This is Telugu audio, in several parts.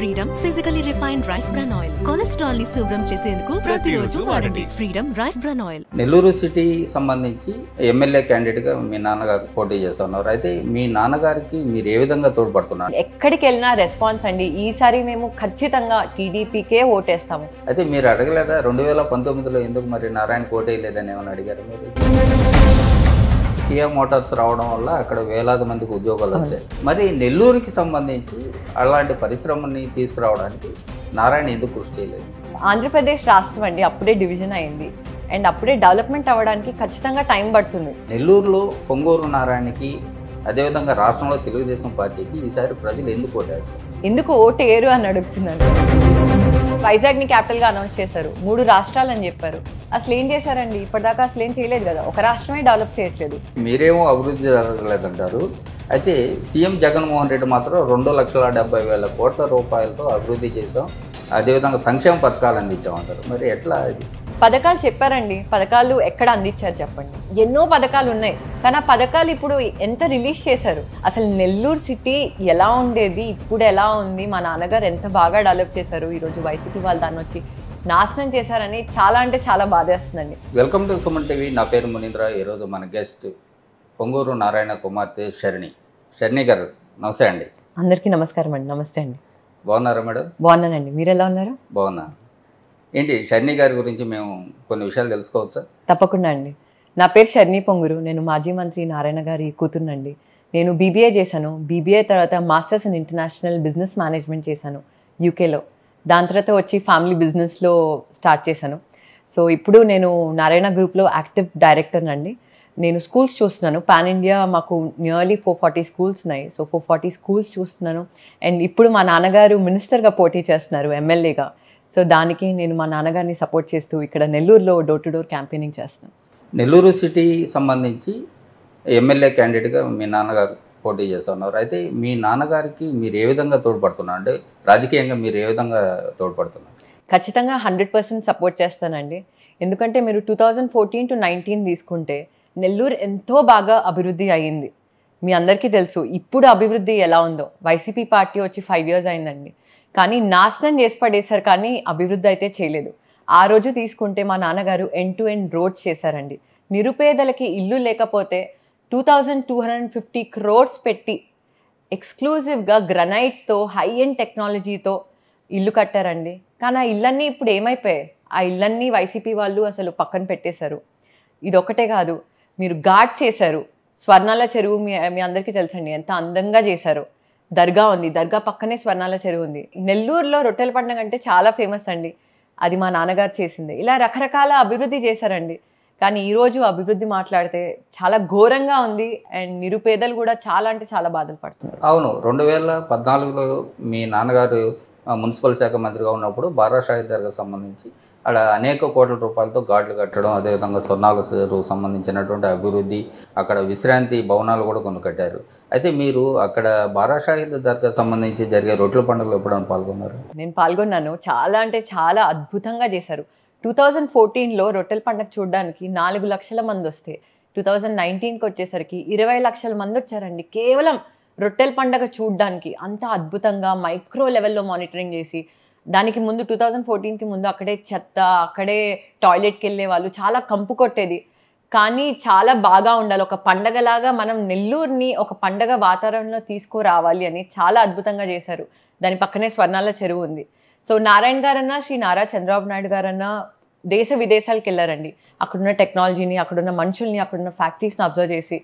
freedom physically refined rice bran oil cholesterol ని శుభ్రం చేసేందుకు ప్రతిరోజు వాడండి freedom rice bran oil Nellore city సంబంధించి ఎమ్మెల్యే క్యాండిడేట్ గా మీ నాన్నగారు పోటీ చేస్తున్నారు అయితే మీ నాన్నగారికి మీరు ఏ విధంగా తోడ్పడుతున్నారు ఎక్కడికి వెళ్ళినా రెస్పాన్స్ అండి ఈసారి మేము ఖచ్చితంగా టీడీపీకే ఓటేస్తాము అయితే మీరు అడగలేదా రెండు వేల పంతొమ్మిదిలో ఎందుకు మరి నారాయణ లేదని ఏమైనా అడిగారు మీరు కియా మోటార్స్ రావడం వల్ల అక్కడ వేలాది మందికి ఉద్యోగాలు వచ్చాయి మరి నెల్లూరుకి సంబంధించి అలాంటి పరిశ్రమని తీసుకురావడానికి నారాయణ ఎందుకు కృషి చేయలేదు ఆంధ్రప్రదేశ్ రాష్ట్రం అండి అప్పుడే డివిజన్ అయింది అండ్ అప్పుడే డెవలప్మెంట్ అవ్వడానికి ఖచ్చితంగా టైం పడుతుంది నెల్లూరులో పొంగూరు నారాయణకి అదేవిధంగా రాష్ట్రంలో తెలుగుదేశం పార్టీకి ఈసారి ప్రజలు ఎందుకు ఓటేస్తారు ఎందుకు ఓటు ఏరు అని అడుగుతున్నాను వైజాగ్ ని క్యాపిటల్ గా అనౌన్స్ చేశారు మూడు రాష్ట్రాలు అని చెప్పారు అసలు ఏం చేశారండి ఇప్పటిదాకా అసలు ఏం చేయలేదు కదా ఒక రాష్ట్రమే డెవలప్ చేయట్లేదు మీరేమో అభివృద్ధి జరగలేదంటారు అయితే సీఎం జగన్మోహన్ రెడ్డి మాత్రం రెండు లక్షల డెబ్బై వేల కోట్ల రూపాయలతో అభివృద్ధి చేసాం అదేవిధంగా సంక్షేమ పథకాలు అందించామంటారు మరి ఎట్లా అది పథకాలు చెప్పారండి పథకాలు ఎక్కడ అందించారు చెప్పండి ఎన్నో పథకాలు ఉన్నాయి కానీ ఆ పథకాలు ఇప్పుడు ఎంత రిలీజ్ చేశారు అసలు నెల్లూరు సిటీ ఎలా ఉండేది ఇప్పుడు ఎలా ఉంది మా నాన్నగారు ఎంత బాగా డెవలప్ చేశారు ఈరోజు వైసీపీ వాళ్ళు దాన్ని వచ్చి నాశనం చేశారని చాలా అంటే చాలా బాధేస్తుందండి వెల్కమ్ టు సుమన్ టీవీ నా పేరు మునీంద్ర ఈరోజు మన గెస్ట్ పొంగూరు నారాయణ కుమార్తె శరణి శరణి గారు నమస్తే అండి అందరికీ నమస్కారం అండి నమస్తే అండి బాగున్నారా మేడం బాగున్నానండి మీరు ఎలా ఉన్నారు బాగున్నాను ఏంటి షర్ణి గారి గురించి మేము కొన్ని విషయాలు తెలుసుకోవచ్చా తప్పకుండా అండి నా పేరు షర్ణి పొంగురు నేను మాజీ మంత్రి నారాయణ గారి కూతురునండి నేను బీబీఏ చేశాను బీబీఏ తర్వాత masters in international business management చేశాను యూకేలో దాని తర్వాత వచ్చి ఫ్యామిలీ బిజినెస్లో స్టార్ట్ చేశాను సో ఇప్పుడు నేను నారాయణ గ్రూప్లో యాక్టివ్ డైరెక్టర్ అండి నేను స్కూల్స్ చూస్తున్నాను పాన్ ఇండియా మాకు నియర్లీ ఫోర్ ఫార్టీ స్కూల్స్ ఉన్నాయి సో ఫోర్ ఫార్టీ స్కూల్స్ చూస్తున్నాను అండ్ ఇప్పుడు మా నాన్నగారు మినిస్టర్గా పోటీ చేస్తున్నారు ఎమ్మెల్యేగా సో దానికి నేను మా నాన్నగారిని సపోర్ట్ చేస్తూ ఇక్కడ నెల్లూరులో డోర్ టు డోర్ క్యాంపెయినింగ్ చేస్తున్నాను నెల్లూరు సిటీ సంబంధించి ఎమ్మెల్యే క్యాండిడేట్గా మీ నాన్నగారు పోటీ చేస్తున్నారు అయితే మీ నాన్నగారికి మీరు ఏ విధంగా తోడ్పడుతున్నారు అంటే రాజకీయంగా మీరు ఏ విధంగా తోడ్పడుతున్నారు ఖచ్చితంగా హండ్రెడ్ పర్సెంట్ సపోర్ట్ చేస్తానండి ఎందుకంటే మీరు two thousand fourteen to nineteen తీసుకుంటే నెల్లూరు ఎంతో బాగా అభివృద్ధి అయ్యింది మీ అందరికీ తెలుసు ఇప్పుడు అభివృద్ధి ఎలా ఉందో వైసీపీ పార్టీ వచ్చి ఫైవ్ ఇయర్స్ అయిందండి కానీ నాశనం చేసి పడేశారు కానీ అభివృద్ధి అయితే చేయలేదు ఆ రోజు తీసుకుంటే మా నాన్నగారు ఎన్ టు ఎన్ రోడ్స్ చేశారండి నిరుపేదలకి ఇల్లు లేకపోతే two thousand two hundred fifty crores పెట్టి ఎక్స్క్లూజివ్గా గ్రనైట్తో హై ఎండ్ టెక్నాలజీతో ఇల్లు కట్టారండి కానీ ఆ ఇళ్ళన్నీ ఇప్పుడు ఏమైపోయాయి ఆ ఇళ్ళన్నీ వైసీపీ వాళ్ళు అసలు పక్కన పెట్టేశారు ఇదొక్కటే కాదు మీరు ఘాట్ చేశారు స్వర్ణాల చెరువు మీ మీ అందరికీ తెలుసండి ఎంత అందంగా చేశారు దర్గా ఉంది దర్గా పక్కనే స్వర్ణాల చెరువు ఉంది నెల్లూరులో రొట్టెల పండుగ అంటే చాలా ఫేమస్ అండి అది మా నాన్నగారు చేసింది ఇలా రకరకాల అభివృద్ధి చేశారండి కానీ ఈరోజు అభివృద్ధి మాట్లాడితే చాలా ఘోరంగా ఉంది అండ్ నిరుపేదలు కూడా చాలా అంటే చాలా బాధలు పడుతున్నారు అవును రెండు వేల పద్నాలుగులో మీ నాన్నగారు మున్సిపల్ శాఖ మంత్రిగా ఉన్నప్పుడు బారా షాహిద్ దర్గా సంబంధించి అక్కడ అనేక కోట్ల రూపాయలతో ఘాట్లు కట్టడం అదేవిధంగా స్వర్ణాలకు సంబంధించినటువంటి అభివృద్ధి అక్కడ విశ్రాంతి భవనాలు కూడా కొన్ని కట్టారు అయితే మీరు అక్కడ బారా షాహిద్ దర్గా సంబంధించి జరిగే రొట్టెల పండుగలు ఎప్పుడైనా పాల్గొన్నారు నేను పాల్గొన్నాను చాలా అంటే చాలా అద్భుతంగా చేశారు టూ థౌజండ్ ఫోర్టీన్లో రొట్టెల పండుగ చూడడానికి నాలుగు లక్షల మంది వస్తే టూ థౌజండ్ నైన్టీన్కి వచ్చేసరికి ఇరవై లక్షల మంది వచ్చారండి కేవలం రొట్టెల పండగ చూడడానికి అంత అద్భుతంగా మైక్రో లెవెల్లో మానిటరింగ్ చేసి దానికి ముందు టూ థౌజండ్ ఫోర్టీన్కి ముందు అక్కడే చెత్త అక్కడే టాయిలెట్కి వెళ్ళే వాళ్ళు చాలా కంపు కొట్టేది కానీ చాలా బాగా ఉండాలి ఒక పండగలాగా మనం నెల్లూరుని ఒక పండగ వాతావరణంలో తీసుకురావాలి అని చాలా అద్భుతంగా చేశారు దాని పక్కనే స్వర్ణాల చెరువు ఉంది సో నారాయణ గారన్నా శ్రీ నారా చంద్రబాబు నాయుడు గారన్నా దేశ విదేశాలకు వెళ్ళారండి అక్కడున్న టెక్నాలజీని అక్కడున్న మనుషుల్ని అక్కడున్న ఫ్యాక్టరీస్ని అబ్జర్వ్ చేసి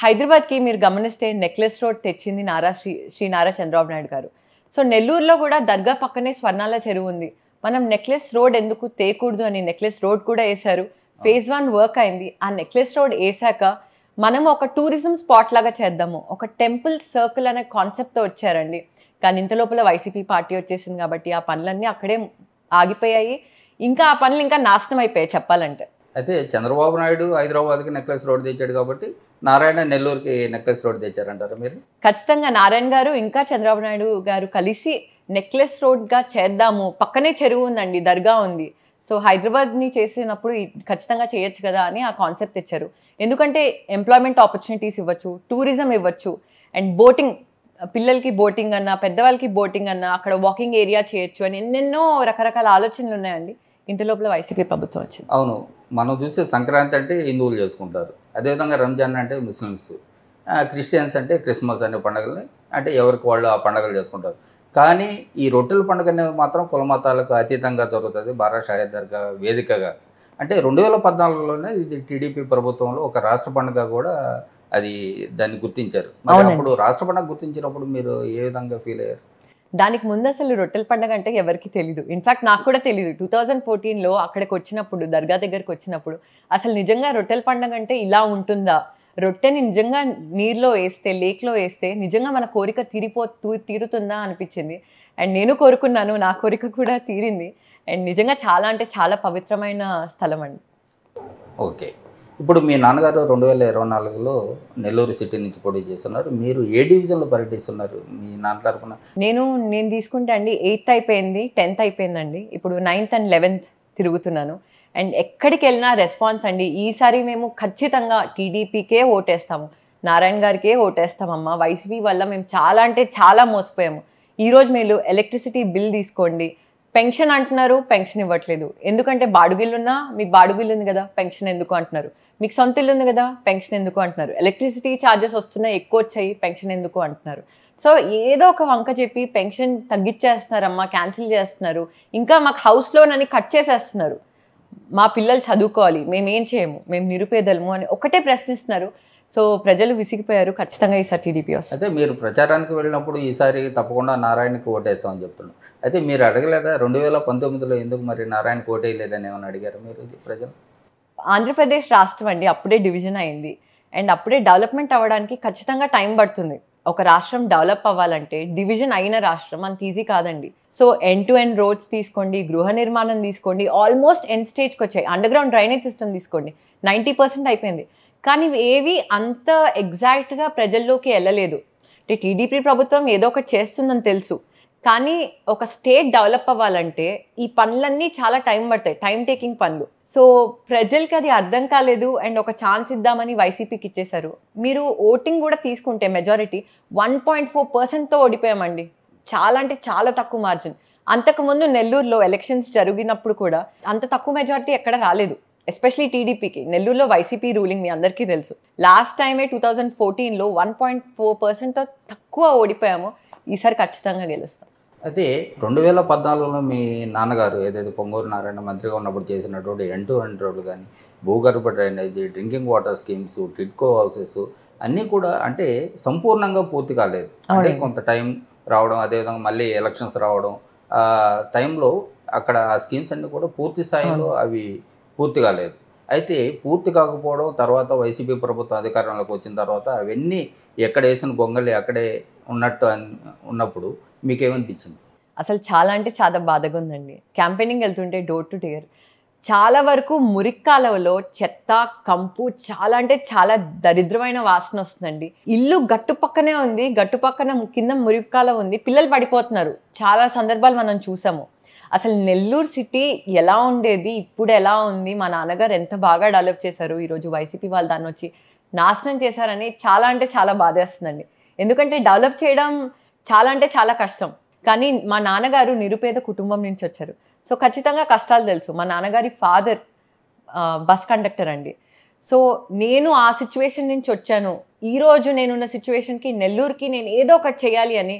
హైదరాబాద్కి మీరు గమనిస్తే నెక్లెస్ రోడ్ తెచ్చింది నారా శ్రీ శ్రీ నారా చంద్రబాబు నాయుడు గారు సో నెల్లూరులో కూడా దర్గా పక్కనే స్వర్ణాల చెరువు ఉంది మనం నెక్లెస్ రోడ్ ఎందుకు తేకూడదు అని నెక్లెస్ రోడ్ కూడా వేశారు ఫేజ్ వన్ వర్క్ అయింది ఆ నెక్లెస్ రోడ్ వేసాక మనం ఒక టూరిజం స్పాట్ లాగా చేద్దాము ఒక టెంపుల్ సర్కిల్ అనే కాన్సెప్ట్తో వచ్చారండి కానీ ఇంత లోపల వైసీపీ పార్టీ వచ్చేసింది కాబట్టి ఆ పనులన్నీ అక్కడే ఆగిపోయాయి ఇంకా ఆ పనులు ఇంకా నాశనం అయిపోయాయి చెప్పాలంటే అయితే చంద్రబాబు నాయుడు హైదరాబాద్కి నెక్లెస్ రోడ్ తెచ్చాడు కాబట్టి నారాయణ నెల్లూరుకి నెక్లెస్ రోడ్ తెచ్చారంటారు మీరు ఖచ్చితంగా నారాయణ గారు ఇంకా చంద్రబాబు నాయుడు గారు కలిసి నెక్లెస్ రోడ్ గా చేద్దాము పక్కనే చెరువు ఉందండి దర్గా ఉంది సో హైదరాబాద్ ని చేసినప్పుడు ఖచ్చితంగా చేయొచ్చు కదా అని ఆ కాన్సెప్ట్ తెచ్చారు ఎందుకంటే ఎంప్లాయ్మెంట్ ఆపర్చునిటీస్ ఇవ్వచ్చు టూరిజం ఇవ్వచ్చు అండ్ బోటింగ్ పిల్లలకి బోటింగ్ అన్నా పెద్దవాళ్ళకి బోటింగ్ అన్నా అక్కడ వాకింగ్ ఏరియా చేయొచ్చు అని ఎన్నెన్నో రకరకాల ఆలోచనలు ఉన్నాయండి లోపల వైసీపీ ప్రభుత్వం వచ్చింది అవును మనం చూసే సంక్రాంతి అంటే హిందువులు చేసుకుంటారు అదేవిధంగా రంజాన్ అంటే ముస్లిమ్స్ క్రిస్టియన్స్ అంటే క్రిస్మస్ అనే పండుగల్ని అంటే ఎవరికి వాళ్ళు ఆ పండుగలు చేసుకుంటారు కానీ ఈ రొట్టెల పండుగ అనేది మాత్రం కుల మతాలకు అతీతంగా దొరుకుతుంది భారత షాహిద్ దర్గా వేదికగా అంటే రెండు వేల పద్నాలుగులోనే ఇది టీడీపీ ప్రభుత్వంలో ఒక రాష్ట్ర పండుగ కూడా అది దాన్ని గుర్తించారు మరి అప్పుడు రాష్ట్ర పండుగ గుర్తించినప్పుడు మీరు ఏ విధంగా ఫీల్ అయ్యారు దానికి ముందు అసలు రొట్టెల పండగ అంటే ఎవరికి తెలీదు ఇన్ఫాక్ట్ నాకు కూడా తెలీదు టూ థౌజండ్ ఫోర్టీన్లో అక్కడికి వచ్చినప్పుడు దర్గా దగ్గరకు వచ్చినప్పుడు అసలు నిజంగా రొట్టెల పండగ అంటే ఇలా ఉంటుందా రొట్టెని నిజంగా నీరులో వేస్తే లేక్లో వేస్తే నిజంగా మన కోరిక తీరిపో తీరుతుందా అనిపించింది అండ్ నేను కోరుకున్నాను నా కోరిక కూడా తీరింది అండ్ నిజంగా చాలా అంటే చాలా పవిత్రమైన స్థలం అండి ఓకే ఇప్పుడు మీ నాన్నగారు రెండు వేల ఇరవై నాలుగులో నెల్లూరు సిటీ నుంచి పోటీ చేస్తున్నారు మీరు ఏ డివిజన్లో పర్యటిస్తున్నారు మీ నాన్న తరపున నేను నేను తీసుకుంటే అండి ఎయిత్ అయిపోయింది టెన్త్ అయిపోయిందండి ఇప్పుడు నైన్త్ అండ్ లెవెన్త్ తిరుగుతున్నాను అండ్ ఎక్కడికి వెళ్ళినా రెస్పాన్స్ అండి ఈసారి మేము ఖచ్చితంగా టీడీపీకే ఓటేస్తాము నారాయణ గారికే ఓటేస్తామమ్మ వైసీపీ వల్ల మేము చాలా అంటే చాలా మోసపోయాము ఈరోజు మీరు ఎలక్ట్రిసిటీ బిల్ తీసుకోండి పెన్షన్ అంటున్నారు పెన్షన్ ఇవ్వట్లేదు ఎందుకంటే బాడుగిల్లున్నా మీకు బాడుగిల్లు ఉంది కదా పెన్షన్ ఎందుకు అంటున్నారు మీకు సొంత ఇల్లు ఉంది కదా పెన్షన్ ఎందుకు అంటున్నారు ఎలక్ట్రిసిటీ ఛార్జెస్ వస్తున్నాయి ఎక్కువ వచ్చాయి పెన్షన్ ఎందుకు అంటున్నారు సో ఏదో ఒక వంక చెప్పి పెన్షన్ తగ్గించేస్తున్నారమ్మా క్యాన్సిల్ చేస్తున్నారు ఇంకా మాకు హౌస్ లోన్ అని కట్ చేసేస్తున్నారు మా పిల్లలు చదువుకోవాలి మేమేం చేయము మేము నిరుపేదలము అని ఒకటే ప్రశ్నిస్తున్నారు సో ప్రజలు విసిగిపోయారు ఖచ్చితంగా ఈసారి టీడీపీ వస్తుంది అయితే మీరు ప్రచారానికి వెళ్ళినప్పుడు ఈసారి తప్పకుండా నారాయణకి ఓటేస్తామని చెప్తున్నాం అయితే మీరు అడగలేదా రెండు వేల పంతొమ్మిదిలో ఎందుకు మరి నారాయణకి ఓటేయలేదని ఏమైనా అడిగారు మీరు ప్రజలు ఆంధ్రప్రదేశ్ రాష్ట్రం అండి అప్పుడే డివిజన్ అయింది అండ్ అప్పుడే డెవలప్మెంట్ అవ్వడానికి ఖచ్చితంగా టైం పడుతుంది ఒక రాష్ట్రం డెవలప్ అవ్వాలంటే డివిజన్ అయిన రాష్ట్రం అంత ఈజీ కాదండి so end to end roads తీసుకోండి గృహ నిర్మాణం తీసుకోండి ఆల్మోస్ట్ ఎన్ స్టేజ్కి వచ్చాయి అండర్గ్రౌండ్ డ్రైనేజ్ సిస్టమ్ తీసుకోండి నైంటీ పర్సెంట్ అయిపోయింది కానీ ఏవి అంత ఎగ్జాక్ట్గా ప్రజల్లోకి వెళ్ళలేదు అంటే టీడీపీ ప్రభుత్వం ఏదో ఒకటి చేస్తుందని తెలుసు కానీ ఒక స్టేట్ డెవలప్ అవ్వాలంటే ఈ పనులన్నీ చాలా టైం పడతాయి టైం టేకింగ్ పనులు సో ప్రజలకి అది అర్థం కాలేదు అండ్ ఒక ఛాన్స్ ఇద్దామని వైసీపీకి ఇచ్చేశారు మీరు ఓటింగ్ కూడా తీసుకుంటే మెజారిటీ వన్ పాయింట్ ఫోర్ పర్సెంట్తో ఓడిపోయామండి చాలా అంటే చాలా తక్కువ మార్జిన్ అంతకుముందు నెల్లూరులో ఎలక్షన్స్ జరిగినప్పుడు కూడా అంత తక్కువ మెజారిటీ ఎక్కడ రాలేదు ఎస్పెషలీ టీడీపీకి నెల్లూరులో వైసీపీ రూలింగ్ మీ అందరికీ తెలుసు లాస్ట్ టైమే టూ థౌజండ్ ఫోర్టీన్లో వన్ పాయింట్ ఫోర్ పర్సెంట్ తక్కువ ఓడిపోయాము ఈసారి ఖచ్చితంగా గెలుస్తాం అయితే రెండు వేల పద్నాలుగులో మీ నాన్నగారు ఏదైతే పొంగూరు నారాయణ మంత్రిగా ఉన్నప్పుడు చేసినటువంటి ఎన్ టూ ఎండ్ రోడ్లు కానీ భూగర్భ drainage drinking water schemes TIDCO houses అన్నీ కూడా అంటే సంపూర్ణంగా పూర్తి కాలేదు అంటే కొంత టైం రావడం అదేవిధంగా మళ్ళీ ఎలక్షన్స్ రావడం టైంలో అక్కడ ఆ స్కీమ్స్ అన్నీ కూడా పూర్తి స్థాయిలో అవి పూర్తి కాలేదు అయితే పూర్తి కాకపోవడం తర్వాత వైసీపీ ప్రభుత్వం అధికారంలోకి వచ్చిన తర్వాత అవన్నీ ఎక్కడ వేసిన గొంగళి అక్కడే ఉన్నట్టు ఉన్నప్పుడు మీకేమనిపించింది అసలు చాలా అంటే చాలా బాధగా ఉందండి క్యాంపెయినింగ్ వెళ్తుంటే డోర్ టు డోర్ చాలా వరకు మురిక్కాలలో చెత్త కంపు చాలా అంటే చాలా దరిద్రమైన వాసన వస్తుందండి ఇల్లు గట్టు పక్కనే ఉంది గట్టు పక్కన కింద మురిక్కాల ఉంది పిల్లలు పడిపోతున్నారు చాలా సందర్భాలు మనం చూసాము అసలు నెల్లూరు సిటీ ఎలా ఉండేది ఇప్పుడు ఎలా ఉంది మా నాన్నగారు ఎంత బాగా డెవలప్ చేశారు ఈరోజు వైసీపీ వాళ్ళు దాన్ని వచ్చి నాశనం చేశారని చాలా అంటే చాలా బాధేస్తుందండి ఎందుకంటే డెవలప్ చేయడం చాలా అంటే చాలా కష్టం కానీ మా నాన్నగారు నిరుపేద కుటుంబం నుంచి వచ్చారు సో ఖచ్చితంగా కష్టాలు తెలుసు మా నాన్నగారి ఫాదర్ బస్ కండక్టర్ అండి సో నేను ఆ సిచ్యువేషన్ నుంచి వచ్చాను ఈరోజు నేనున్న సిచ్యువేషన్కి నెల్లూరుకి నేను ఏదో ఒకటి చేయాలి అని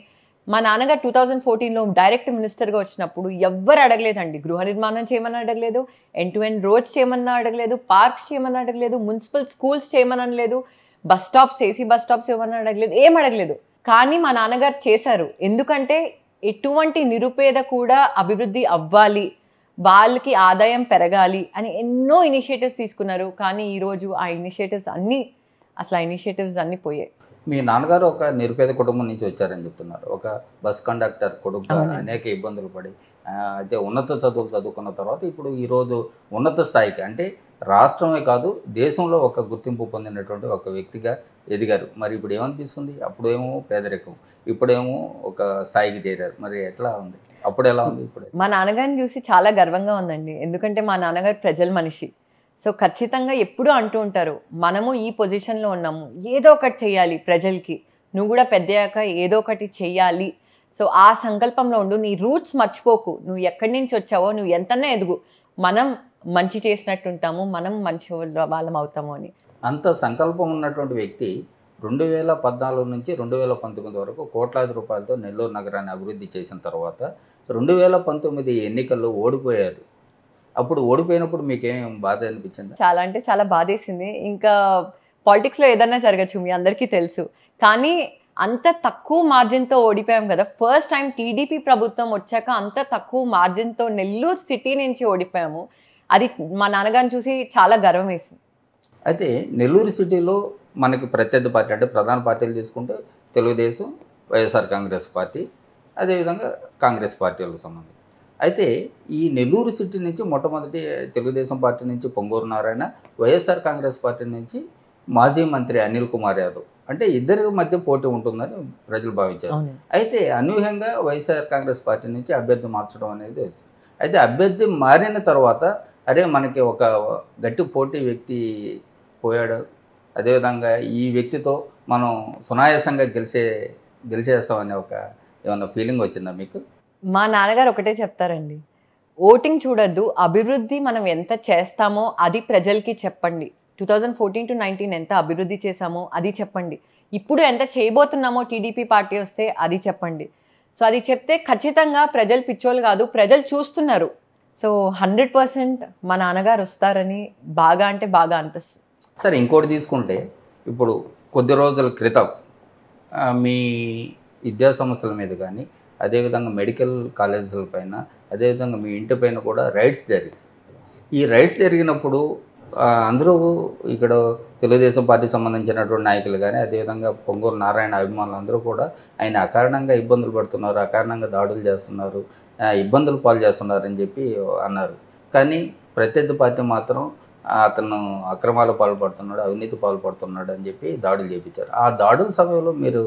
మా నాన్నగారు టూ థౌజండ్ ఫోర్టీన్లో డైరెక్ట్ మినిస్టర్గా వచ్చినప్పుడు ఎవ్వరు అడగలేదండి గృహ నిర్మాణం చేయమని అడగలేదు ఎన్ టు ఎన్ రోడ్స్ చేయమన్నా అడగలేదు పార్క్స్ చేయమని అడగలేదు మున్సిపల్ స్కూల్స్ చేయమని అనలేదు bus stops AC bus stops ఇవ్వమని అడగలేదు ఏం అడగలేదు కానీ మా నాన్నగారు చేశారు ఎందుకంటే ఎటువంటి నిరుపేద కూడా అభివృద్ధి అవ్వాలి వాళ్ళకి ఆదాయం పెరగాలి అని ఎన్నో ఇనిషియేటివ్స్ తీసుకున్నారు కానీ ఈరోజు ఆ ఇనిషియేటివ్స్ అన్నీ అసలు ఆ ఇనిషియేటివ్స్ అన్నీ పోయాయి మీ నాన్నగారు ఒక నిరుపేద కుటుంబం నుంచి వచ్చారని చెప్తున్నారు ఒక బస్ కండక్టర్ కొడుకు అనేక ఇబ్బందులు పడి అయితే ఉన్నత చదువులు చదువుకున్న తర్వాత ఇప్పుడు ఈరోజు ఉన్నత స్థాయికి అంటే రాష్ట్రమే కాదు దేశంలో ఒక గుర్తింపు పొందినటువంటి ఒక వ్యక్తిగా ఎదిగారు మరి ఇప్పుడు ఏమనిపిస్తుంది అప్పుడేమో పేదరికం ఇప్పుడేమో ఒక స్థాయికి చేరారు మరి ఎట్లా ఉంది అప్పుడు ఎలా ఉంది ఇప్పుడు మా నాన్నగారిని చూసి చాలా గర్వంగా ఉందండి ఎందుకంటే మా నాన్నగారు ప్రజల మనిషి సో ఖచ్చితంగా ఎప్పుడూ అంటూ ఉంటారు మనము ఈ పొజిషన్లో ఉన్నాము ఏదో ఒకటి చేయాలి ప్రజలకి నువ్వు కూడా పెద్దయ్యాక ఏదో ఒకటి చేయాలి సో ఆ సంకల్పంలో ఉండు నీ రూట్స్ మర్చిపోకు నువ్వు ఎక్కడి నుంచి వచ్చావో నువ్వు ఎంతనే ఎదుగు మనం మంచి చేసినట్టుంటాము మనం మంచి వాళ్ళం అవుతాము అని అంత సంకల్పం ఉన్నటువంటి వ్యక్తి రెండు వేల పద్నాలుగు నుంచి రెండు వేల పంతొమ్మిది వరకు కోట్లాది రూపాయలతో నెల్లూరు నగరాన్ని అభివృద్ధి చేసిన తర్వాత రెండు వేల పంతొమ్మిది ఎన్నికల్లో ఓడిపోయారు అప్పుడు ఓడిపోయినప్పుడు మీకేం బాధ అనిపించింది చాలా అంటే చాలా బాధేసింది ఇంకా పాలిటిక్స్లో ఏదన్నా జరగచ్చు మీ అందరికీ తెలుసు కానీ అంత తక్కువ మార్జిన్తో ఓడిపోయాం కదా ఫస్ట్ టైం టీడీపీ ప్రభుత్వం వచ్చాక అంత తక్కువ మార్జిన్తో నెల్లూరు సిటీ నుంచి ఓడిపోయాము అది మా నాన్నగారిని చూసి చాలా గర్వం వేసింది అయితే నెల్లూరు సిటీలో మనకి ప్రత్యర్థి పార్టీ అంటే ప్రధాన పార్టీలు తీసుకుంటే తెలుగుదేశం వైఎస్ఆర్ కాంగ్రెస్ పార్టీ అదేవిధంగా కాంగ్రెస్ పార్టీలకు సంబంధించి అయితే ఈ నెల్లూరు సిటీ నుంచి మొట్టమొదటి తెలుగుదేశం పార్టీ నుంచి పొంగూరు నారాయణ వైఎస్ఆర్ కాంగ్రెస్ పార్టీ నుంచి మాజీ మంత్రి అనిల్ కుమార్ యాదవ్ అంటే ఇద్దరి మధ్య పోటీ ఉంటుందని ప్రజలు భావించారు అయితే అనూహ్యంగా వైఎస్ఆర్ కాంగ్రెస్ పార్టీ నుంచి అభ్యర్థి మార్చడం అనేది వచ్చింది అయితే అభ్యర్థి మారిన తర్వాత అరే మనకి ఒక గట్టి పోటీ వ్యక్తి పోయాడు అదేవిధంగా ఈ వ్యక్తితో మనం సునాయాసంగా గెలిచే గెలిచేస్తామనే ఒక ఏమన్నా ఫీలింగ్ వచ్చిందా మీకు మా నాన్నగారు ఒకటే చెప్తారండి ఓటింగ్ చూడద్దు అభివృద్ధి మనం ఎంత చేస్తామో అది ప్రజలకి చెప్పండి two thousand fourteen to nineteen ఎంత అభివృద్ధి చేశామో అది చెప్పండి ఇప్పుడు ఎంత చేయబోతున్నామో టీడీపీ పార్టీ వస్తే అది చెప్పండి సో అది చెప్తే ఖచ్చితంగా ప్రజలు పిచ్చోళ్ళు కాదు ప్రజలు చూస్తున్నారు సో హండ్రెడ్ పర్సెంట్ మా నాన్నగారు వస్తారని బాగా అంటే బాగా అనిపిస్తుంది సరే ఇంకోటి తీసుకుంటే ఇప్పుడు కొద్ది రోజుల క్రితం మీ విద్యా సంస్థల మీద కానీ అదేవిధంగా మెడికల్ కాలేజీల పైన అదేవిధంగా మీ ఇంటి పైన కూడా రైడ్స్ జరిగాయి ఈ రైడ్స్ జరిగినప్పుడు అందరూ ఇక్కడ తెలుగుదేశం పార్టీ సంబంధించినటువంటి నాయకులు కానీ అదేవిధంగా పొంగూరు నారాయణ అభిమానులు అందరూ కూడా ఆయన అకారణంగా ఇబ్బందులు పడుతున్నారు అకారణంగా దాడులు చేస్తున్నారు ఇబ్బందులు పాలు చేస్తున్నారని చెప్పి అన్నారు కానీ ప్రత్యర్థి పార్టీ మాత్రం అతను అక్రమాలు పాల్పడుతున్నాడు అవినీతి పాల్పడుతున్నాడు అని చెప్పి దాడులు చేపించారు ఆ దాడుల సమయంలో మీరు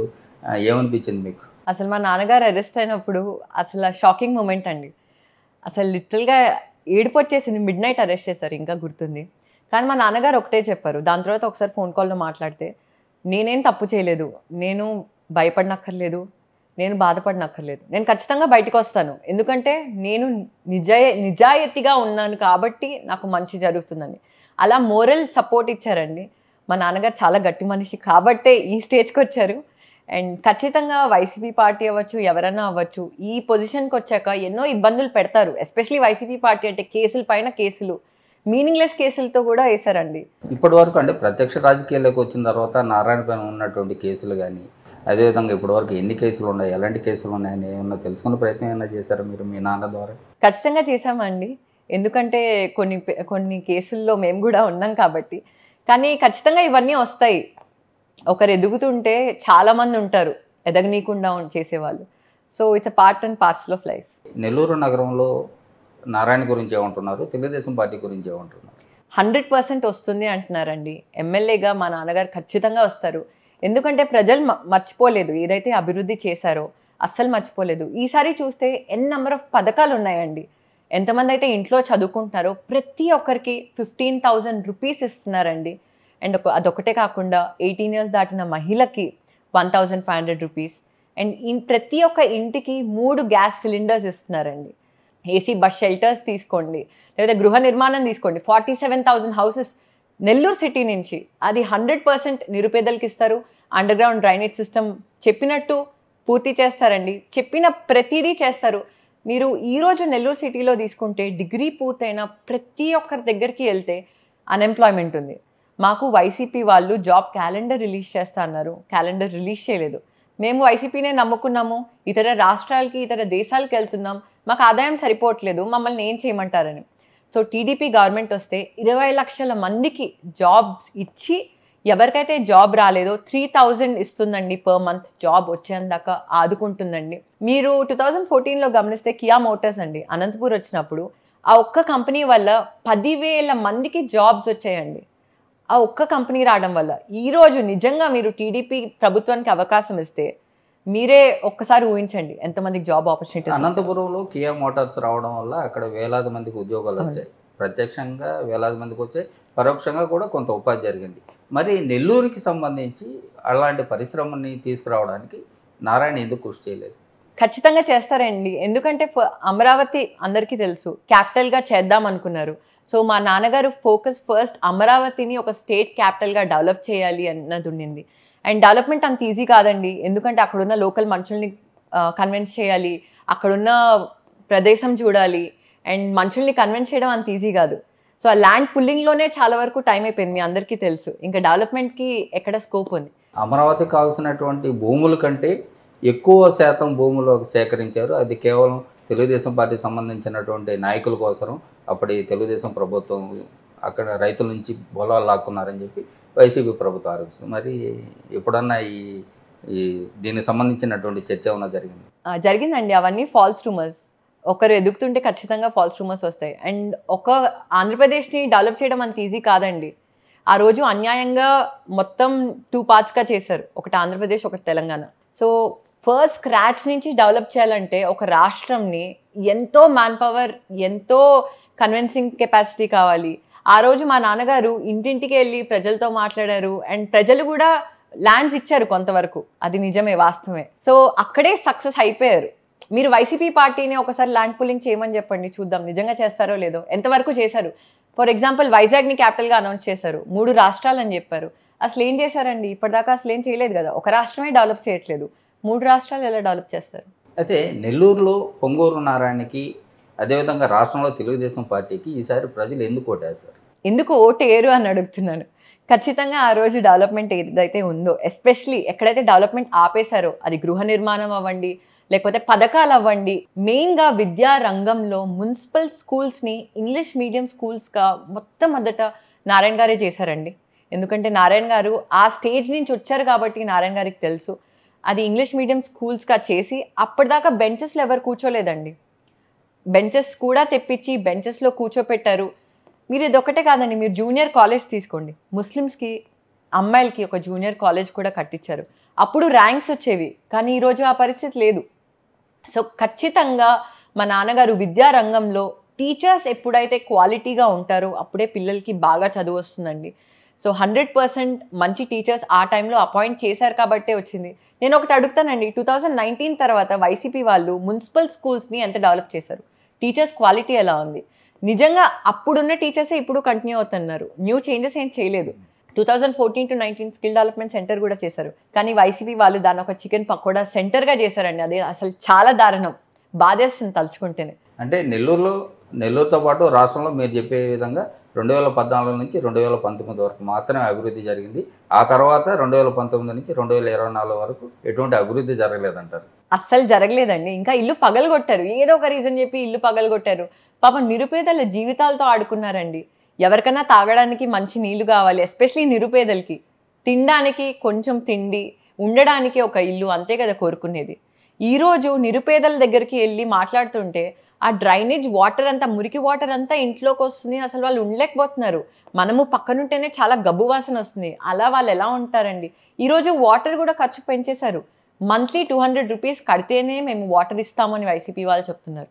ఏమనిపించింది మీకు అసలు మా నాన్నగారు అరెస్ట్ అయినప్పుడు అసలు షాకింగ్ మూమెంట్ అండి అసలు లిటిల్గా ఏడుపు వచ్చేసింది మిడ్ నైట్ అరెస్ట్ చేశారు ఇంకా గుర్తుంది కానీ మా నాన్నగారు ఒకటే చెప్పారు దాని తర్వాత ఒకసారి ఫోన్ కాల్లో మాట్లాడితే నేనేం తప్పు చేయలేదు నేను భయపడనక్కర్లేదు నేను బాధపడనక్కర్లేదు నేను ఖచ్చితంగా బయటకు వస్తాను ఎందుకంటే నేను నిజాయ నిజాయితీగా ఉన్నాను కాబట్టి నాకు మంచి జరుగుతుందని అలా మోరల్ సపోర్ట్ ఇచ్చారండి మా నాన్నగారు చాలా గట్టి మనిషి కాబట్టే ఈ స్టేజ్కి వచ్చారు అండ్ ఖచ్చితంగా వైసీపీ పార్టీ అవ్వచ్చు ఎవరైనా అవ్వచ్చు ఈ పొజిషన్కి వచ్చాక ఎన్నో ఇబ్బందులు పెడతారు ఎస్పెషలీ వైసీపీ పార్టీ అంటే కేసుల పైన కేసులు మీనింగ్లెస్ కేసులతో కూడా వేశారండి ఇప్పటి వరకు అంటే ప్రత్యక్ష రాజకీయాల్లోకి వచ్చిన తర్వాత నారాయణ పైన ఉన్నటువంటి కేసులు కానీ అదేవిధంగా ఇప్పటి వరకు ఎన్ని కేసులు ఉన్నాయి ఎలాంటి కేసులు ఉన్నాయని ఏమన్నా తెలుసుకునే ప్రయత్నం ఏమైనా చేశారా మీరు మీ నాన్న ద్వారా ఖచ్చితంగా చేశామండి ఎందుకంటే కొన్ని కొన్ని కేసుల్లో మేము కూడా ఉన్నాం కాబట్టి కానీ ఖచ్చితంగా ఇవన్నీ వస్తాయి ఒకరు ఎదుగుతుంటే చాలామంది ఉంటారు ఎదగనీయకుండా చేసేవాళ్ళు so it's a part and parcel of life Nellore నగరంలో నారాయణ గురించి ఏమంటున్నారు తెలుగుదేశం పార్టీ గురించి ఏమంటున్నారు హండ్రెడ్ పర్సెంట్ వస్తుంది అంటున్నారండి ఎమ్మెల్యేగా మా నాన్నగారు ఖచ్చితంగా వస్తారు ఎందుకంటే ప్రజలు మర్చిపోలేదు ఏదైతే అభివృద్ధి చేశారో అస్సలు మర్చిపోలేదు ఈసారి చూస్తే ఎన్ నెంబర్ ఆఫ్ పథకాలు ఉన్నాయండి ఎంతమంది అయితే ఇంట్లో చదువుకుంటున్నారో ప్రతి ఒక్కరికి ఫిఫ్టీన్ థౌజండ్ రూపీస్ ఇస్తున్నారండి అండ్ ఒక అదొకటే కాకుండా ఎయిటీన్ ఇయర్స్ దాటిన మహిళకి one thousand five hundred rupees and ప్రతి ఒక్క ఇంటికి మూడు గ్యాస్ సిలిండర్స్ ఇస్తున్నారండి ఏసీ బస్ షెల్టర్స్ తీసుకోండి లేదా గృహ నిర్మాణం తీసుకోండి forty seven thousand houses Nellore city నుంచి అది హండ్రెడ్ పర్సెంట్ నిరుపేదలకు ఇస్తారు అండర్ గ్రౌండ్ డ్రైనేజ్ సిస్టమ్ చెప్పినట్టు పూర్తి చేస్తారండి చెప్పిన ప్రతిదీ చేస్తారు మీరు ఈరోజు నెల్లూరు సిటీలో తీసుకుంటే డిగ్రీ పూర్తయిన ప్రతి ఒక్కరి దగ్గరికి వెళ్తే అన్ఎంప్లాయ్మెంట్ ఉంది మాకు వైసీపీ వాళ్ళు జాబ్ క్యాలెండర్ రిలీజ్ చేస్తా అన్నారు క్యాలెండర్ రిలీజ్ చేయలేదు మేము వైసీపీనే నమ్ముకున్నాము ఇతర రాష్ట్రాలకి ఇతర దేశాలకు వెళ్తున్నాం మాకు ఆదాయం సరిపోవట్లేదు మమ్మల్ని ఏం చేయమంటారని సో టీడీపీ గవర్నమెంట్ వస్తే ఇరవై లక్షల మందికి జాబ్స్ ఇచ్చి ఎవరికైతే జాబ్ రాలేదో త్రీ థౌజండ్ ఇస్తుందండి పర్ మంత్ జాబ్ వచ్చేందాక ఆదుకుంటుందండి మీరు టూ థౌజండ్ ఫోర్టీన్లో గమనిస్తే కియా మోటార్స్ అండి అనంతపూర్ వచ్చినప్పుడు ఆ ఒక్క కంపెనీ వల్ల పదివేల మందికి జాబ్స్ వచ్చాయండి ఆ ఒక్క కంపెనీ రావడం వల్ల ఈరోజు నిజంగా మీరు టీడీపీ ప్రభుత్వానికి అవకాశం ఇస్తే మీరే ఒక్కసారి ఊహించండి ఎంతమందికి జాబ్ ఆపర్చునిటీ అనంతపురంలో కియా మోటార్స్ రావడం వల్ల అక్కడ వేలాది మందికి ఉద్యోగాలు వచ్చాయి ప్రత్యక్షంగా వేలాది మందికి వచ్చాయి పరోక్షంగా కూడా కొంత ఉపాధి జరిగింది మరి నెల్లూరుకి సంబంధించి అలాంటి పరిశ్రమని తీసుకురావడానికి నారాయణ ఎందుకు కృషి చేయలేదు ఖచ్చితంగా చేస్తారండి ఎందుకంటే అమరావతి అందరికీ తెలుసు క్యాపిటల్గా చేద్దాం అనుకున్నారు సో మా నాన్నగారు ఫోకస్ ఫస్ట్ అమరావతిని ఒక స్టేట్ క్యాపిటల్గా డెవలప్ చేయాలి అన్నది ఉండింది అండ్ డెవలప్మెంట్ అంత ఈజీ కాదండి ఎందుకంటే అక్కడున్న లోకల్ మనుషుల్ని కన్విన్స్ చేయాలి అక్కడున్న ప్రదేశం చూడాలి అండ్ మనుషుల్ని కన్విన్స్ చేయడం అంత ఈజీ కాదు సో ఆ ల్యాండ్ పుల్లింగ్లోనే చాలా వరకు టైం అయిపోయింది మీ అందరికీ తెలుసు ఇంకా డెవలప్మెంట్కి ఎక్కడ స్కోప్ ఉంది అమరావతి కావాల్సినటువంటి భూముల కంటే ఎక్కువ శాతం భూములు సేకరించారు అది కేవలం తెలుగుదేశం పార్టీ సంబంధించినటువంటి నాయకుల కోసం అప్పటి తెలుగుదేశం ప్రభుత్వం అక్కడ రైతుల నుంచి పొలాలు లాక్కున్నారని చెప్పి వైసీపీ ప్రభుత్వం ఆరోపిస్తుంది మరి ఎప్పుడన్నా ఈ ఈ దీనికి సంబంధించినటువంటి చర్చ ఏమైనా జరిగింది జరిగిందండి అవన్నీ ఫాల్స్ రూమర్స్ ఒకరు ఎదుగుతుంటే ఖచ్చితంగా ఫాల్స్ రూమర్స్ వస్తాయి అండ్ ఒక ఆంధ్రప్రదేశ్ని డెవలప్ చేయడం అంత ఈజీ కాదండి ఆ రోజు అన్యాయంగా మొత్తం టూ పార్ట్స్గా చేశారు ఒకటి ఆంధ్రప్రదేశ్ ఒకటి తెలంగాణ సో ఫస్ట్ స్క్రాచ్ నుంచి డెవలప్ చేయాలంటే ఒక రాష్ట్రంని ఎంతో మ్యాన్ పవర్ ఎంతో కన్విన్సింగ్ కెపాసిటీ కావాలి ఆ రోజు మా నాన్నగారు ఇంటింటికి వెళ్ళి ప్రజలతో మాట్లాడారు అండ్ ప్రజలు కూడా ల్యాండ్స్ ఇచ్చారు కొంతవరకు అది నిజమే వాస్తవమే సో అక్కడే సక్సెస్ అయిపోయారు మీరు వైసీపీ పార్టీని ఒకసారి ల్యాండ్ పుల్లింగ్ చేయమని చెప్పండి చూద్దాం నిజంగా చేస్తారో లేదో ఎంతవరకు చేశారు ఫర్ ఎగ్జాంపుల్ వైజాగ్ని క్యాపిటల్గా అనౌన్స్ చేశారు మూడు రాష్ట్రాలని చెప్పారు అసలు ఏం చేశారండి ఇప్పటిదాకా అసలు ఏం చేయలేదు కదా ఒక రాష్ట్రమే డెవలప్ చేయట్లేదు మూడు రాష్ట్రాలు ఎలా డెవలప్ చేస్తారు అయితే నెల్లూరులో పొంగూరు నారాయణకి అదేవిధంగా రాష్ట్రంలో తెలుగుదేశం పార్టీకి ఈసారి ప్రజలు ఎందుకు ఓటేస్తారు ఎందుకు ఓటేరు అని అడుగుతున్నాను ఖచ్చితంగా ఆ రోజు డెవలప్మెంట్ ఏదైతే ఉందో ఎస్పెషలీ ఎక్కడైతే డెవలప్మెంట్ ఆపేశారో అది గృహ నిర్మాణం అవ్వండి లేకపోతే పథకాలు అవ్వండి మెయిన్గా విద్యా రంగంలో మున్సిపల్ స్కూల్స్ని ఇంగ్లీష్ మీడియం స్కూల్స్గా మొట్టమొదట నారాయణ గారే చేశారండి ఎందుకంటే నారాయణ గారు ఆ స్టేజ్ నుంచి వచ్చారు కాబట్టి నారాయణ గారికి తెలుసు అది ఇంగ్లీష్ మీడియం స్కూల్స్గా చేసి అప్పటిదాకా బెంచెస్లో ఎవరు కూర్చోలేదండి బెంచెస్ కూడా తెప్పించి బెంచెస్లో కూర్చోపెట్టారు మీరు ఇది ఒకటే కాదండి మీరు జూనియర్ కాలేజ్ తీసుకోండి ముస్లిమ్స్కి అమ్మాయిలకి ఒక జూనియర్ కాలేజ్ కూడా కట్టించారు అప్పుడు ర్యాంక్స్ వచ్చేవి కానీ ఈరోజు ఆ పరిస్థితి లేదు సో ఖచ్చితంగా మా నాన్నగారు విద్యారంగంలో టీచర్స్ ఎప్పుడైతే క్వాలిటీగా ఉంటారో అప్పుడే పిల్లలకి బాగా చదువు వస్తుందండి సో హండ్రెడ్ పర్సెంట్ మంచి టీచర్స్ ఆ టైంలో అపాయింట్ చేశారు కాబట్టే వచ్చింది నేను ఒకటి అడుగుతానండి టూ థౌజండ్ నైన్టీన్ తర్వాత వైసీపీ వాళ్ళు మున్సిపల్ స్కూల్స్ని ఎంత డెవలప్ చేశారు టీచర్స్ క్వాలిటీ ఎలా ఉంది నిజంగా అప్పుడున్న టీచర్సే ఇప్పుడు కంటిన్యూ అవుతున్నారు న్యూ చేంజెస్ ఏం చేయలేదు two thousand fourteen to nineteen skill development centre కూడా చేశారు కానీ వైసీపీ వాళ్ళు దాని ఒక చికెన్ పకోడా సెంటర్గా చేశారండి అది అసలు చాలా దారుణం బాధేస్తుంది తలుచుకుంటేనే అంటే నెల్లూరులో నెల్లూరుతో పాటు రాష్ట్రంలో మీరు చెప్పే విధంగా రెండు వేల పద్నాలుగు నుంచి రెండు వేల పంతొమ్మిది వరకు మాత్రమే అభివృద్ధి జరిగింది ఆ తర్వాత రెండు వేల పంతొమ్మిది నుంచి రెండు వేల ఇరవై నాలుగు వరకు ఎటువంటి అభివృద్ధి జరగలేదంటారు అస్సలు జరగలేదండి ఇంకా ఇల్లు పగలగొట్టారు ఏదో ఒక రీజన్ చెప్పి ఇల్లు పగలగొట్టారు పాపం నిరుపేదల జీవితాలతో ఆడుకున్నారండి ఎవరికైనా తాగడానికి మంచి నీళ్లు కావాలి ఎస్పెషలీ నిరుపేదలకి తినడానికి కొంచెం తిండి ఉండడానికి ఒక ఇల్లు అంతే కదా కోరుకునేది ఈరోజు నిరుపేదల దగ్గరికి వెళ్ళి మాట్లాడుతుంటే ఆ డ్రైనేజ్ వాటర్ అంతా మురికి వాటర్ అంతా ఇంట్లోకి వస్తుంది అసలు వాళ్ళు ఉండలేకపోతున్నారు మనము పక్కనుంటేనే చాలా గబ్బు వాసన వస్తుంది అలా వాళ్ళు ఎలా ఉంటారండి ఈరోజు వాటర్ కూడా ఖర్చు పెంచేశారు మంత్లీ టూ హండ్రెడ్ రూపీస్ కడితేనే మేము వాటర్ ఇస్తామని వైసీపీ వాళ్ళు చెప్తున్నారు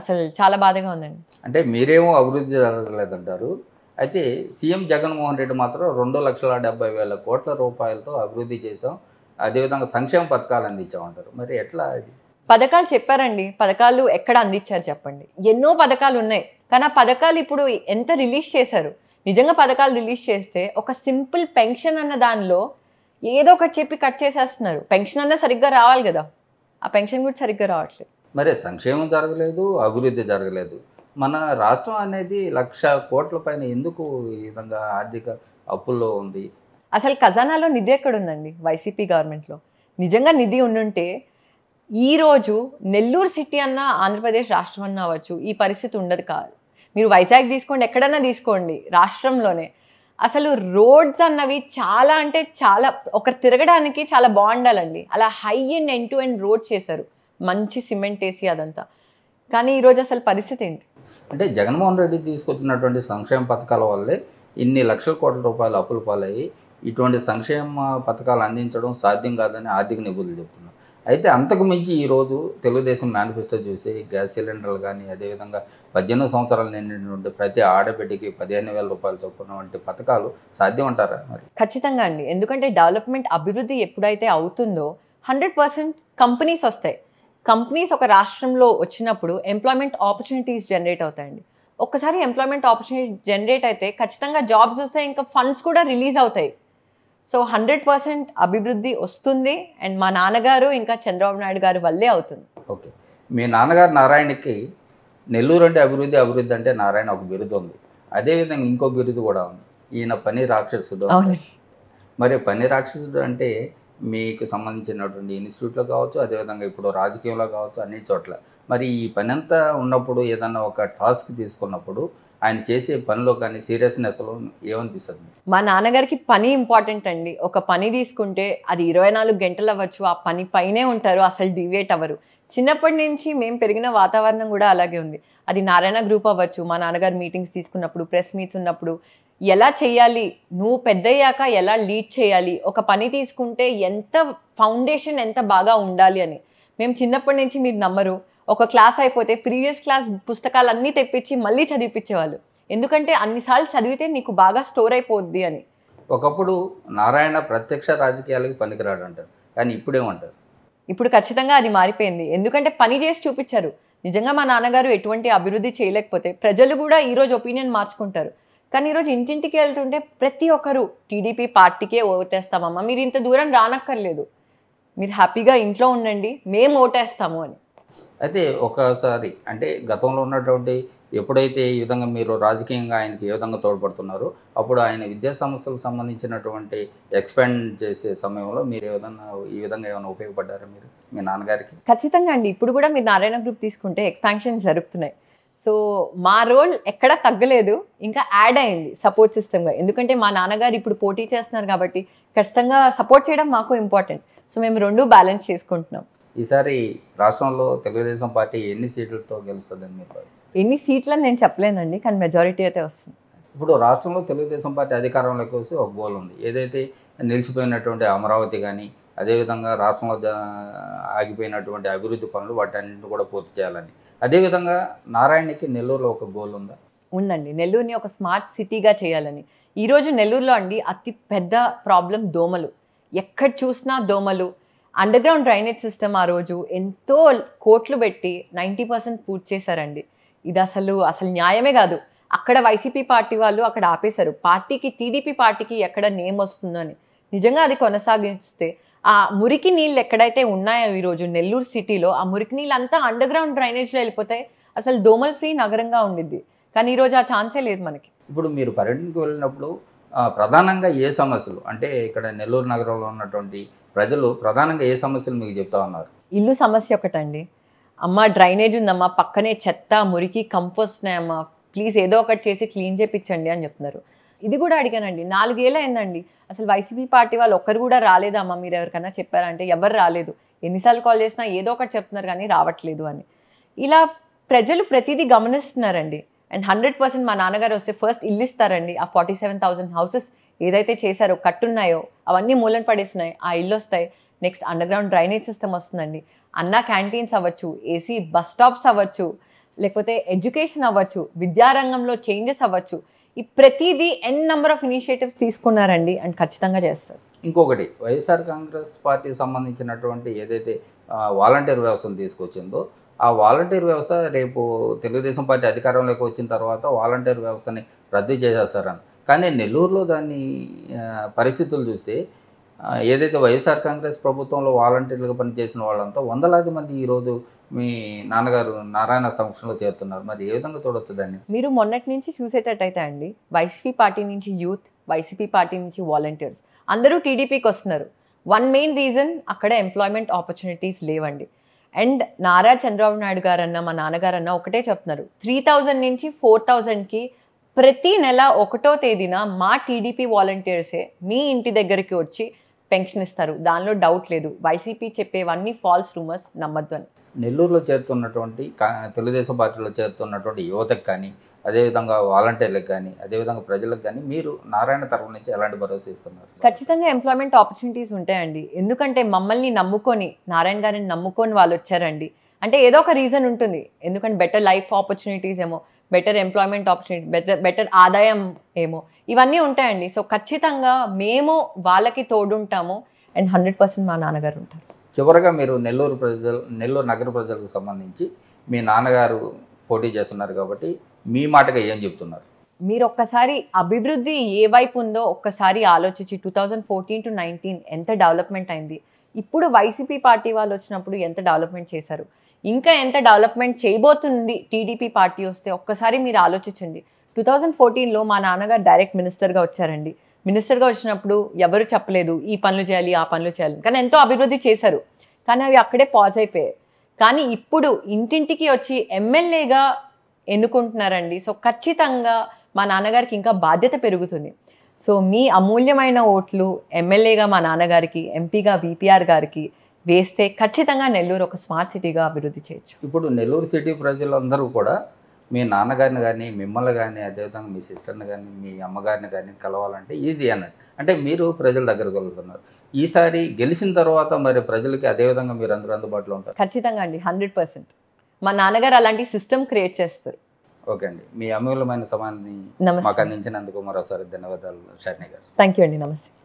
అసలు చాలా బాధగా ఉందండి అంటే మీరేమో అభివృద్ధి జరగలేదంటారు అయితే సీఎం జగన్మోహన్ రెడ్డి మాత్రం రెండు లక్షల డెబ్బై వేల కోట్ల రూపాయలతో అభివృద్ధి చేసాం అదేవిధంగా సంక్షేమ పథకాలు అందించామంటారు మరి ఎట్లా అది పథకాలు చెప్పారండి పథకాలు ఎక్కడ అందించారు చెప్పండి ఎన్నో పథకాలు ఉన్నాయి కానీ ఆ పథకాలు ఇప్పుడు ఎంత రిలీజ్ చేశారు నిజంగా పథకాలు రిలీజ్ చేస్తే ఒక సింపుల్ పెన్షన్ అన్న దానిలో ఏదో ఒకటి చెప్పి కట్ చేసేస్తున్నారు పెన్షన్ అన్న సరిగ్గా రావాలి కదా ఆ పెన్షన్ కూడా సరిగ్గా రావట్లేదు మరి సంక్షేమం జరగలేదు అభివృద్ధి జరగలేదు మన రాష్ట్రం అనేది లక్ష కోట్ల పైన ఎందుకు ఈ విధంగా ఆర్థిక అప్పుల్లో ఉంది అసలు ఖజానాలో నిధి ఎక్కడుందండి వైసీపీ గవర్నమెంట్లో నిజంగా నిధి ఉండుంటే ఈరోజు నెల్లూరు సిటీ అన్నా ఆంధ్రప్రదేశ్ రాష్ట్రం అన్నా అవ్వచ్చు ఈ పరిస్థితి ఉండదు కాదు మీరు వైజాగ్ తీసుకోండి ఎక్కడన్నా తీసుకోండి రాష్ట్రంలోనే అసలు రోడ్స్ అన్నవి చాలా అంటే చాలా ఒకరు తిరగడానికి చాలా బాగుండాలండి అలా high and end to end road చేశారు మంచి సిమెంట్ వేసి అదంతా కానీ ఈరోజు అసలు పరిస్థితి ఏంటి అంటే జగన్మోహన్ రెడ్డి తీసుకొచ్చినటువంటి సంక్షేమ పథకాల వల్లే ఇన్ని లక్షల కోట్ల రూపాయలు అప్పులు పాలయ్యి ఇటువంటి సంక్షేమ పథకాలు అందించడం సాధ్యం కాదని ఆర్థిక నిపుణులు చెప్తున్నారు అయితే అంతకు మించి ఈరోజు తెలుగుదేశం మేనిఫెస్టో చూసి గ్యాస్ సిలిండర్లు కానీ అదేవిధంగా పద్దెనిమిది సంవత్సరాలు నిండి ప్రతి ఆడబిడ్డకి పదిహేను వేల రూపాయలు చొప్పున వంటి పథకాలు సాధ్యం అంటారా మరి ఖచ్చితంగా అండి ఎందుకంటే డెవలప్మెంట్ అభివృద్ధి ఎప్పుడైతే అవుతుందో హండ్రెడ్ పర్సెంట్ కంపెనీస్ వస్తాయి కంపెనీస్ ఒక రాష్ట్రంలో వచ్చినప్పుడు ఎంప్లాయ్మెంట్ ఆపర్చునిటీస్ జనరేట్ అవుతాయండి ఒక్కసారి ఎంప్లాయ్మెంట్ ఆపర్చునిటీ జనరేట్ అయితే ఖచ్చితంగా జాబ్స్ వస్తాయి ఇంకా ఫండ్స్ కూడా రిలీజ్ అవుతాయి సో హండ్రెడ్ పర్సెంట్ అభివృద్ధి వస్తుంది అండ్ మా నాన్నగారు ఇంకా చంద్రబాబు నాయుడు గారు వల్లే అవుతుంది ఓకే మీ నాన్నగారు నారాయణకి నెల్లూరు అంటే అభివృద్ధి అభివృద్ధి అంటే నారాయణ ఒక బిరుదు ఉంది అదేవిధంగా ఇంకో బిరుదు కూడా ఉంది ఈయన పని రాక్షసుడు మరి పని రాక్షసుడు అంటే మీకు సంబంధించినటువంటి ఇన్స్టిట్యూట్లో కావచ్చు అదేవిధంగా ఇప్పుడు రాజకీయంలో కావచ్చు అన్ని చోట్ల మరి ఈ పని అంతా ఉన్నప్పుడు ఏదన్నా ఒక టాస్క్ తీసుకున్నప్పుడు ఆయన చేసే పనిలో కానీ సీరియస్నెస్లో ఏమనిపిస్తుంది మా నాన్నగారికి పని ఇంపార్టెంట్ అండి ఒక పని తీసుకుంటే అది ఇరవై నాలుగు గంటలు అవ్వచ్చు ఆ పని పైనే ఉంటారు అసలు డివేట్ అవ్వరు చిన్నప్పటి నుంచి మేము పెరిగిన వాతావరణం కూడా అలాగే ఉంది అది నారాయణ గ్రూప్ అవ్వచ్చు మా నాన్నగారు మీటింగ్స్ తీసుకున్నప్పుడు ప్రెస్ మీట్స్ ఉన్నప్పుడు ఎలా చేయాలి నువ్వు పెద్దయ్యాక ఎలా లీడ్ చేయాలి ఒక పని తీసుకుంటే ఎంత ఫౌండేషన్ ఎంత బాగా ఉండాలి అని మేము చిన్నప్పటి నుంచి మీరు నమ్మరు ఒక క్లాస్ అయిపోతే ప్రీవియస్ క్లాస్ పుస్తకాలు అన్నీ తెప్పించి మళ్ళీ చదివిపించేవాళ్ళు ఎందుకంటే అన్నిసార్లు చదివితే నీకు బాగా స్టోర్ అయిపోద్ది అని ఒకప్పుడు నారాయణ ప్రత్యక్ష రాజకీయాలకు పనికిరాడు అంటారు కానీ ఇప్పుడేమంటారు ఇప్పుడు ఖచ్చితంగా అది మారిపోయింది ఎందుకంటే పని చేసి చూపించారు నిజంగా మా నాన్నగారు ఎటువంటి అభివృద్ధి చేయలేకపోతే ప్రజలు కూడా ఈరోజు ఒపీనియన్ మార్చుకుంటారు కానీ ఈరోజు ఇంటింటికి వెళ్తుంటే ప్రతి ఒక్కరు టీడీపీ పార్టీకే ఓటేస్తామమ్మా మీరు ఇంత దూరం రానక్కర్లేదు మీరు హ్యాపీగా ఇంట్లో ఉండండి మేము ఓటేస్తాము అని అయితే ఒకసారి అంటే గతంలో ఉన్నటువంటి ఎప్పుడైతే ఈ విధంగా మీరు రాజకీయంగా ఆయనకి ఏ విధంగా తోడ్పడుతున్నారో అప్పుడు ఆయన విద్యా సంస్థలకు సంబంధించినటువంటి ఎక్స్పాండ్ చేసే సమయంలో మీరు ఏదైనా ఈ విధంగా ఏమైనా ఉపయోగపడ్డారా మీరు మీ నాన్నగారికి ఖచ్చితంగా అండి ఇప్పుడు కూడా మీరు నారాయణ గ్రూప్ తీసుకుంటే ఎక్స్పాన్షన్ జరుగుతున్నాయి సో మా రోల్ ఎక్కడా తగ్గలేదు ఇంకా యాడ్ అయింది సపోర్ట్ సిస్టమ్గా ఎందుకంటే మా నాన్నగారు ఇప్పుడు పోటీ చేస్తున్నారు కాబట్టి ఖచ్చితంగా సపోర్ట్ చేయడం మాకు ఇంపార్టెంట్ సో మేము రెండు బ్యాలెన్స్ చేసుకుంటున్నాం ఈసారి రాష్ట్రంలో తెలుగుదేశం పార్టీ ఎన్ని సీట్లతో గెలుస్తుందని మీరు ఎన్ని సీట్లు నేను చెప్పలేనండి కానీ మెజారిటీ అయితే వస్తుంది ఇప్పుడు రాష్ట్రంలో తెలుగుదేశం పార్టీ అధికారంలోకి వస్తే ఒక గోల్ ఉంది ఏదైతే నిలిచిపోయినటువంటి అమరావతి కానీ అదేవిధంగా రాష్ట్రంలో ఆగిపోయినటువంటి అభివృద్ధి పనులు వాటన్నింటిని కూడా పూర్తి చేయాలని అదేవిధంగా నారాయణకి నెల్లూరులో ఒక గోల్ ఉందా ఉందండి నెల్లూరుని ఒక స్మార్ట్ సిటీగా చేయాలని ఈరోజు నెల్లూరులో అండి అతి పెద్ద ప్రాబ్లం దోమలు ఎక్కడ చూసినా దోమలు అండర్గ్రౌండ్ డ్రైనేజ్ సిస్టమ్ ఆ రోజు ఎంతో కోట్లు పెట్టి నైంటీ పర్సెంట్ పూర్తి చేశారండి ఇది అసలు అసలు న్యాయమే కాదు అక్కడ వైసీపీ పార్టీ వాళ్ళు అక్కడ ఆపేశారు పార్టీకి టీడీపీ పార్టీకి ఎక్కడ నేమ్ వస్తుందని నిజంగా అది కొనసాగిస్తే ఆ మురికి నీళ్ళు ఎక్కడైతే ఉన్నాయో ఈరోజు నెల్లూరు సిటీలో ఆ మురికి నీళ్ళు అంతా అండర్ గ్రౌండ్ డ్రైనేజ్లో వెళ్ళిపోతే అసలు దోమల్ ఫ్రీ నగరంగా ఉండిద్ది కానీ ఈరోజు ఆ ఛాన్సే లేదు మనకి ఇప్పుడు మీరు పర్యటనకు వెళ్ళినప్పుడు ప్రధానంగా ఏ సమస్యలు అంటే ఇక్కడ నెల్లూరు నగరంలో ఉన్నటువంటి ప్రజలు ప్రధానంగా ఏ సమస్యలు మీకు చెప్తా ఉన్నారు ఇల్లు సమస్య ఒకటండి అమ్మ డ్రైనేజ్ ఉందమ్మా పక్కనే చెత్త మురికి కంపోస్తున్నాయమ్మా ప్లీజ్ ఏదో ఒకటి చేసి క్లీన్ చేపించండి అని చెప్తున్నారు ఇది కూడా అడిగానండి నాలుగేళ్ళు అయిందండి అసలు వైసీపీ పార్టీ వాళ్ళు ఒక్కరు కూడా రాలేదమ్మా మీరు ఎవరికైనా చెప్పారంటే ఎవరు రాలేదు ఎన్నిసార్లు కాల్ చేసినా ఏదో ఒకటి చెప్తున్నారు కానీ రావట్లేదు అని ఇలా ప్రజలు ప్రతిదీ గమనిస్తున్నారండి అండ్ హండ్రెడ్ పర్సెంట్ మా నాన్నగారు వస్తే ఫస్ట్ ఇల్లు ఇస్తారండి ఆ ఫార్టీ సెవెన్ థౌసండ్ హౌసెస్ ఏదైతే చేశారో కట్టున్నాయో అవన్నీ మూలన పడేస్తున్నాయి ఆ ఇల్లు వస్తాయి నెక్స్ట్ అండర్గ్రౌండ్ డ్రైనేజ్ సిస్టమ్ వస్తుందండి అన్న క్యాంటీన్స్ అవ్వచ్చు ఏసీ బస్ స్టాప్స్ అవ్వచ్చు లేకపోతే ఎడ్యుకేషన్ అవ్వచ్చు విద్యారంగంలో చేంజెస్ అవ్వచ్చు ఈ ప్రతిదీ ఎన్ నెంబర్ ఆఫ్ ఇనిషియేటివ్స్ తీసుకున్నారండి అండ్ ఖచ్చితంగా చేస్తారు ఇంకొకటి వైఎస్ఆర్ కాంగ్రెస్ పార్టీకి సంబంధించినటువంటి ఏదైతే వాలంటీర్ వ్యవస్థను తీసుకొచ్చిందో ఆ వాలంటీర్ వ్యవస్థ రేపు తెలుగుదేశం పార్టీ అధికారంలోకి వచ్చిన తర్వాత వాలంటీర్ వ్యవస్థని రద్దు చేసేస్తారని కానీ నెల్లూరులో దాని పరిస్థితులు చూస్తే ఏదైతే వైఎస్ఆర్ కాంగ్రెస్ ప్రభుత్వంలో వాలంటీర్లుగా పనిచేసిన వాళ్ళంతా వందలాది మంది ఈరోజు మీ నాన్నగారు నారాయణ సమక్షంలో చేరుతున్నారు మరి ఏ విధంగా చూడొచ్చు దాన్ని మీరు మొన్నటి నుంచి చూసేటట్టయితే అండి వైసీపీ పార్టీ నుంచి యూత్ వైసీపీ పార్టీ నుంచి వాలంటీర్స్ అందరూ టీడీపీకి వస్తున్నారు వన్ మెయిన్ రీజన్ అక్కడ ఎంప్లాయ్మెంట్ ఆపర్చునిటీస్ లేవండి అండ్ నారా చంద్రబాబు నాయుడు గారన్న మా నాన్నగారన్న ఒకటే చెప్తున్నారు త్రీ థౌజండ్ నుంచి ఫోర్ థౌజండ్కి ప్రతి నెల ఒకటో తేదీన మా టీడీపీ వాలంటీర్సే మీ ఇంటి దగ్గరికి వచ్చి పెన్షన్ ఇస్తారు దానిలో డౌట్ లేదు వైసీపీ చెప్పేవన్నీ ఫాల్స్ రూమర్స్ నమ్మద్దు అని నెల్లూరులో చేరుతున్నటువంటి తెలుగుదేశం పార్టీలో చేరుతున్నటువంటి యువతకు కానీ అదేవిధంగా వాలంటీర్లకు కానీ అదేవిధంగా ప్రజలకు కానీ మీరు నారాయణ తరఫు నుంచి ఎలాంటి భరోసా ఇస్తున్నారు ఖచ్చితంగా ఎంప్లాయ్మెంట్ ఆపర్చునిటీస్ ఉంటాయండి ఎందుకంటే మమ్మల్ని నమ్ముకొని నారాయణ గారిని నమ్ముకొని వాళ్ళు వచ్చారండి అంటే ఏదో ఒక రీజన్ ఉంటుంది ఎందుకంటే బెటర్ లైఫ్ ఆపర్చునిటీస్ ఏమో better employment opportunity better better ఆదాయం ఏమో ఇవన్నీ ఉంటాయండి సో ఖచ్చితంగా మేము వాళ్ళకి తోడుంటాము అండ్ హండ్రెడ్ పర్సెంట్ మా నాన్నగారు ఉంటారు చివరగా మీరు నెల్లూరు ప్రజలు నెల్లూరు నగర ప్రజలకు సంబంధించి మీ నాన్నగారు పోటీ చేస్తున్నారు కాబట్టి మీ మాటగా ఏం చెప్తున్నారు మీరు ఒక్కసారి అభివృద్ధి ఏ వైపు ఉందో ఒక్కసారి ఆలోచించి two thousand fourteen to nineteen ఎంత డెవలప్మెంట్ అయింది ఇప్పుడు వైసీపీ పార్టీ వాళ్ళు వచ్చినప్పుడు ఎంత డెవలప్మెంట్ చేశారు ఇంకా ఎంత డెవలప్మెంట్ చేయబోతుంది టీడీపీ పార్టీ వస్తే ఒక్కసారి మీరు ఆలోచించండి టూ థౌజండ్ ఫోర్టీన్లో మా నాన్నగారు డైరెక్ట్ మినిస్టర్గా వచ్చారండి మినిస్టర్గా వచ్చినప్పుడు ఎవరు చెప్పలేదు ఈ పనులు చేయాలి ఆ పనులు చేయాలి కానీ ఎంతో అభివృద్ధి చేశారు కానీ అవి అక్కడే పాజ్ అయిపోయాయి కానీ ఇప్పుడు ఇంటింటికి వచ్చి ఎమ్మెల్యేగా ఎన్నుకుంటున్నారండి సో ఖచ్చితంగా మా నాన్నగారికి ఇంకా బాధ్యత పెరుగుతుంది సో మీ అమూల్యమైన ఓట్లు ఎమ్మెల్యేగా మా నాన్నగారికి ఎంపీగా బీపీఆర్ గారికి వేస్తే ఖచ్చితంగా నెల్లూరు ఒక స్మార్ట్ సిటీగా అభివృద్ధి చేయొచ్చు ఇప్పుడు నెల్లూరు సిటీ ప్రజలందరూ కూడా మీ నాన్నగారిని కానీ మిమ్మల్ని కానీ అదేవిధంగా మీ సిస్టర్ని కానీ మీ అమ్మగారిని కానీ కలవాలంటే ఈజీ అన్నట్టు అంటే మీరు ప్రజల దగ్గరకు వెళ్తున్నారు ఈసారి గెలిచిన తర్వాత మరి ప్రజలకి అదేవిధంగా మీరు అందరూ అందుబాటులో ఉంటారు ఖచ్చితంగా అండి హండ్రెడ్ పర్సెంట్ మా నాన్నగారు అలాంటి సిస్టమ్ క్రియేట్ చేస్తారు ఓకే అండి మీ అమూల్యమైన సమాన్ని మాకు అందించినందుకు మరోసారి ధన్యవాదాలు షర్ణి గారు థ్యాంక్ యూ అండి నమస్తే